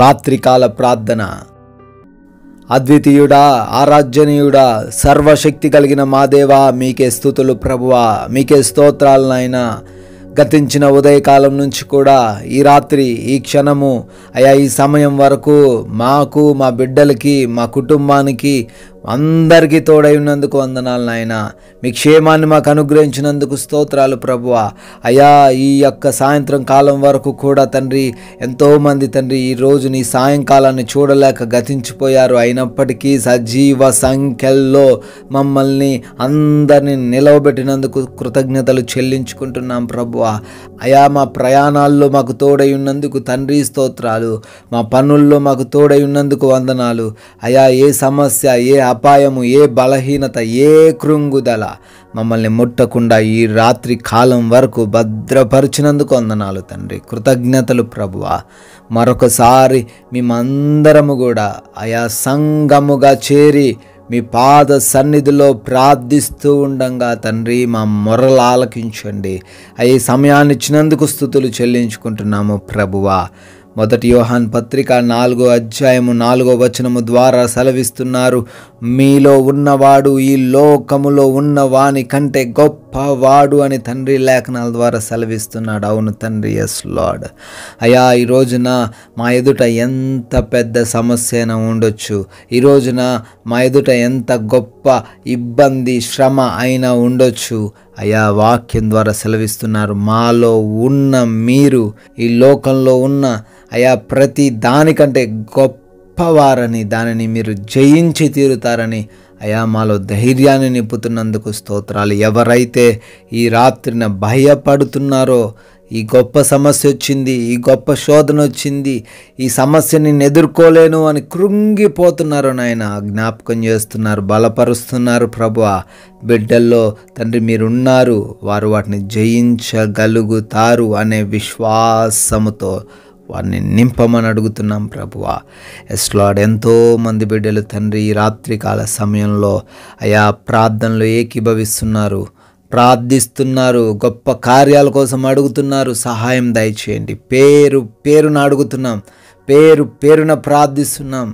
రాత్రికాల ప్రార్థన అద్వితీయుడా ఆరాధ్యనీయుడా సర్వశక్తి కలిగిన మాదేవా మీకే స్థుతులు ప్రభువా మీకే స్తోత్రాలనైనా గతించిన ఉదయకాలం నుంచి కూడా ఈ రాత్రి ఈ క్షణము అయా ఈ సమయం వరకు మాకు మా బిడ్డలకి మా కుటుంబానికి అందరికీ తోడై ఉన్నందుకు వందనాలు నాయన మీ క్షేమాన్ని మాకు అనుగ్రహించినందుకు స్తోత్రాలు ప్రభువ అయా ఈ యొక్క సాయంత్రం కాలం వరకు కూడా తండ్రి ఎంతోమంది తండ్రి ఈరోజు నీ సాయంకాలాన్ని చూడలేక గతించిపోయారు అయినప్పటికీ సజీవ సంఖ్యల్లో మమ్మల్ని అందరినీ నిలవబెట్టినందుకు కృతజ్ఞతలు చెల్లించుకుంటున్నాం ప్రభువ అయా మా ప్రయాణాల్లో మాకు తోడై ఉన్నందుకు తండ్రి స్తోత్రాలు మా పనుల్లో మాకు తోడై ఉన్నందుకు వందనాలు అయా ఏ సమస్య ఏ అపాయము ఏ బలహీనత ఏ కృంగుదల మమ్మల్ని ముట్టకుండా ఈ రాత్రి కాలం వరకు భద్రపరిచినందుకు వందనాలు తండ్రి కృతజ్ఞతలు ప్రభువ మరొకసారి మేమందరము కూడా ఆయా సంగముగా చేరి మీ పాద సన్నిధిలో ప్రార్థిస్తూ ఉండంగా తండ్రి మా మొరలు ఆలకించండి అయ్యి సమయాన్ని ఇచ్చినందుకు స్థుతులు చెల్లించుకుంటున్నాము ప్రభువా మొదటి యోహాన్ పత్రిక నాలుగో అధ్యాయము నాలుగో వచనము ద్వారా సెలవిస్తున్నారు మీలో ఉన్నవాడు ఈ లోకములో ఉన్నవాని కంటే గొప్పవాడు అని తండ్రి లేఖనాల ద్వారా సెలవిస్తున్నాడు అవును తండ్రి ఎస్ లాడ్ అయా ఈ రోజున మా ఎదుట ఎంత పెద్ద సమస్య అయినా ఉండొచ్చు ఈ రోజున మా ఎదుట ఎంత గొప్ప ఇబ్బంది శ్రమ అయినా ఉండొచ్చు అయా వాక్యం ద్వారా సెలవిస్తున్నారు మాలో ఉన్న మీరు ఈ లోకంలో ఉన్న అయా ప్రతి దానికంటే గొప్పవారని దానిని మీరు జయించి తీరుతారని అయా మాలో ధైర్యాన్ని నింపుతున్నందుకు స్తోత్రాలు ఎవరైతే ఈ రాత్రిన భయపడుతున్నారో ఈ గొప్ప సమస్య వచ్చింది ఈ గొప్ప శోధన వచ్చింది ఈ సమస్యని ఎదుర్కోలేను అని కృంగిపోతున్నారు నాయన జ్ఞాపకం చేస్తున్నారు బలపరుస్తున్నారు ప్రభు బిడ్డల్లో తండ్రి మీరున్నారు వారు వాటిని జయించగలుగుతారు అనే విశ్వాసముతో వారిని నింపమని అడుగుతున్నాం ప్రభువ ప్రభువా ఎంతో ఎంతోమంది బిడ్డలు తండ్రి రాత్రికాల సమయంలో అయా ప్రార్థనలు ఏకీభవిస్తున్నారు ప్రార్థిస్తున్నారు గొప్ప కార్యాల కోసం అడుగుతున్నారు సహాయం దయచేయండి పేరు పేరున అడుగుతున్నాం పేరు పేరున ప్రార్థిస్తున్నాం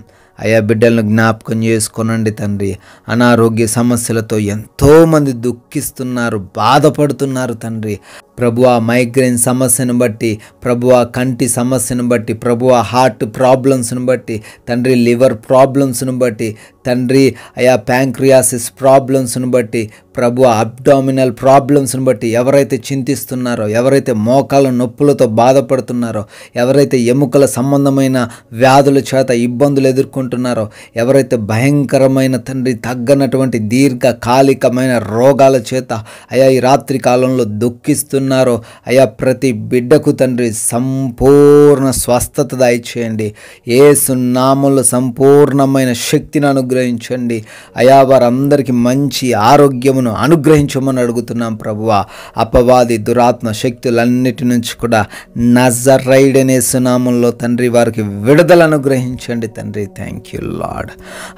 అయా బిడ్డలను జ్ఞాపకం చేసుకోనండి తండ్రి అనారోగ్య సమస్యలతో ఎంతోమంది దుఃఖిస్తున్నారు బాధపడుతున్నారు తండ్రి ప్రభువ మైగ్రేన్ సమస్యను బట్టి ప్రభువ కంటి సమస్యను బట్టి ప్రభువ హార్ట్ ప్రాబ్లమ్స్ను బట్టి తండ్రి లివర్ ప్రాబ్లమ్స్ను బట్టి తండ్రి అయా ప్యాంక్రియాసిస్ ప్రాబ్లమ్స్ను బట్టి ప్రభు అబ్డామినల్ ప్రాబ్లమ్స్ను బట్టి ఎవరైతే చింతిస్తున్నారో ఎవరైతే మోకాల నొప్పులతో బాధపడుతున్నారో ఎవరైతే ఎముకల సంబంధమైన వ్యాధుల చేత ఇబ్బందులు ఎదుర్కొంటున్నారో ఎవరైతే భయంకరమైన తండ్రి తగ్గనటువంటి దీర్ఘకాలికమైన రోగాల చేత అయా ఈ రాత్రి కాలంలో దుఃఖిస్తున్న ఉన్నారో అయా ప్రతి బిడ్డకు తండ్రి సంపూర్ణ స్వస్థత దాయిచేయండి ఏ సున్నాములు సంపూర్ణమైన శక్తిని అనుగ్రహించండి అయా వారందరికీ మంచి ఆరోగ్యమును అనుగ్రహించమని అడుగుతున్నాం ప్రభువ అపవాది దురాత్మ శక్తులన్నిటి నుంచి కూడా నజరైడనే సునాముల్లో తండ్రి వారికి విడుదల అనుగ్రహించండి తండ్రి థ్యాంక్ యూ లాడ్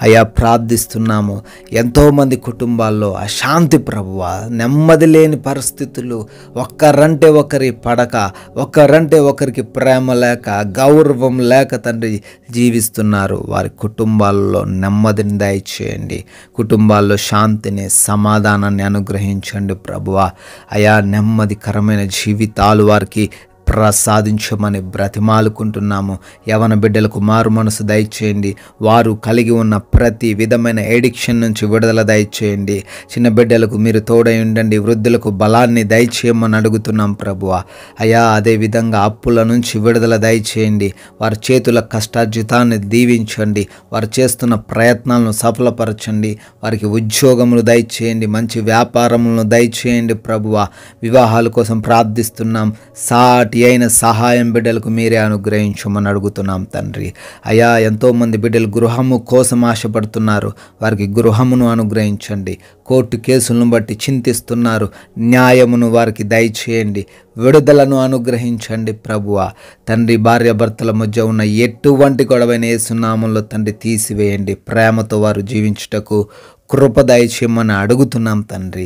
అయా ప్రార్థిస్తున్నాము ఎంతోమంది కుటుంబాల్లో అశాంతి ప్రభువ నెమ్మది లేని పరిస్థితులు ఒక్క ఒకరంటే ఒకరి పడక ఒకరంటే ఒకరికి ప్రేమ లేక గౌరవం లేక తండ్రి జీవిస్తున్నారు వారి కుటుంబాల్లో నెమ్మదిని దయచేయండి కుటుంబాల్లో శాంతిని సమాధానాన్ని అనుగ్రహించండి ప్రభువ అయా నెమ్మదికరమైన జీవితాలు వారికి ప్రసాదించమని బ్రతిమాలుకుంటున్నాము యవన బిడ్డలకు మారు మనసు దయచేయండి వారు కలిగి ఉన్న ప్రతి విధమైన ఎడిక్షన్ నుంచి విడుదల దయచేయండి చిన్న బిడ్డలకు మీరు తోడై ఉండండి వృద్ధులకు బలాన్ని దయచేయమని అడుగుతున్నాం ప్రభువ అయా అదేవిధంగా అప్పుల నుంచి విడుదల దయచేయండి వారి చేతుల కష్టార్జితాన్ని దీవించండి వారు చేస్తున్న ప్రయత్నాలను సఫలపరచండి వారికి ఉద్యోగములు దయచేయండి మంచి వ్యాపారములను దయచేయండి ప్రభువ వివాహాల కోసం ప్రార్థిస్తున్నాం సాటి అయిన సహాయం బిడ్డలకు మీరే అనుగ్రహించమని అడుగుతున్నాం తండ్రి అయా ఎంతోమంది బిడ్డలు గృహము కోసం ఆశపడుతున్నారు వారికి గృహమును అనుగ్రహించండి కోర్టు కేసులను బట్టి చింతిస్తున్నారు న్యాయమును వారికి దయచేయండి విడుదలను అనుగ్రహించండి ప్రభువ తండ్రి భార్యాభర్తల మధ్య ఉన్న ఎటువంటి గొడవైన ఏసునామంలో తండ్రి తీసివేయండి ప్రేమతో వారు జీవించుటకు కృప దయచేయమని అడుగుతున్నాం తండ్రి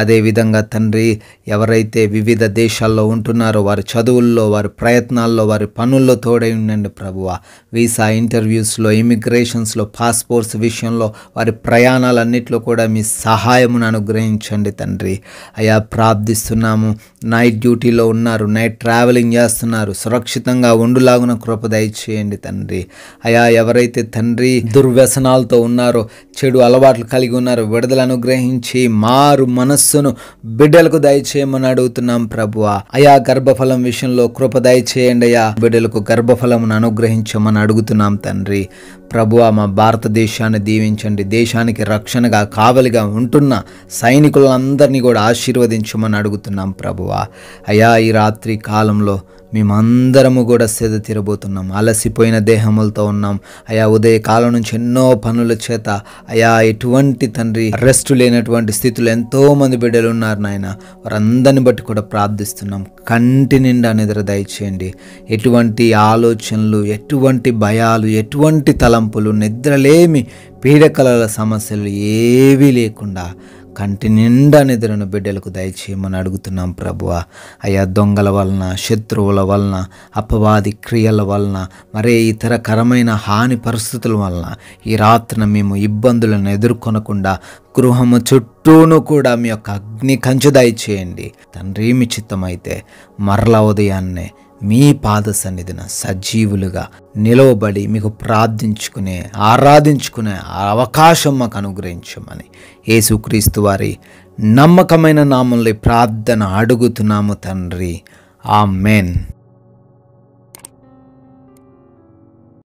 అదేవిధంగా తండ్రి ఎవరైతే వివిధ దేశాల్లో ఉంటున్నారో వారి చదువుల్లో వారి ప్రయత్నాల్లో వారి పనుల్లో తోడై ఉండండి ప్రభువ వీసా ఇంటర్వ్యూస్లో ఇమిగ్రేషన్స్లో పాస్పోర్ట్స్ విషయంలో వారి ప్రయాణాలన్నింటిలో కూడా మీ సహాయమును అనుగ్రహించండి తండ్రి అయా ప్రార్థిస్తున్నాము నైట్ డ్యూటీలో ఉన్నారు నైట్ ట్రావెలింగ్ చేస్తున్నారు సురక్షితంగా ఉండులాగున కృప దయచేయండి తండ్రి అయా ఎవరైతే తండ్రి దుర్వ్యసనాలతో ఉన్నారో చెడు అలవాట్లు కలిగి కలిగి ఉన్నారు విడుదల అనుగ్రహించి మారు మనస్సును బిడ్డలకు దయచేయమని అడుగుతున్నాం ప్రభువ అయా గర్భఫలం విషయంలో కృప దయచేయండి అయా బిడ్డలకు గర్భఫలమును అనుగ్రహించమని అడుగుతున్నాం తండ్రి ప్రభువ మా భారతదేశాన్ని దీవించండి దేశానికి రక్షణగా కావలిగా ఉంటున్న సైనికులందరినీ కూడా ఆశీర్వదించమని అడుగుతున్నాం ప్రభువ అయా ఈ రాత్రి కాలంలో మేమందరము కూడా సేద తీరబోతున్నాం అలసిపోయిన దేహములతో ఉన్నాం అయా ఉదయకాలం నుంచి ఎన్నో పనుల చేత అయా ఎటువంటి తండ్రి రెస్ట్ లేనటువంటి స్థితిలో ఎంతోమంది బిడ్డలు ఉన్నారు నాయన వారందరిని బట్టి కూడా ప్రార్థిస్తున్నాం కంటి నిండా నిద్ర దయచేయండి ఎటువంటి ఆలోచనలు ఎటువంటి భయాలు ఎటువంటి తలంపులు నిద్రలేమి పీడకలల సమస్యలు ఏవీ లేకుండా కంటి నిండా నిద్రన బిడ్డలకు దయచేయమని అడుగుతున్నాం ప్రభువ అయా దొంగల వలన శత్రువుల వలన అపవాది క్రియల వలన మరే ఇతర కరమైన హాని పరిస్థితుల వలన ఈ రాత్రిన మేము ఇబ్బందులను ఎదుర్కొనకుండా గృహము చుట్టూను కూడా మీ యొక్క అగ్ని కంచు దయచేయండి తండ్రి మీ చిత్తమైతే మరల ఉదయాన్నే మీ పాద సన్నిధిన సజీవులుగా నిలవబడి మీకు ప్రార్థించుకునే ఆరాధించుకునే అవకాశం మాకు అనుగ్రహించమని యేసుక్రీస్తు వారి నమ్మకమైన నామల్ని ప్రార్థన అడుగుతున్నాము తండ్రి ఆ మెన్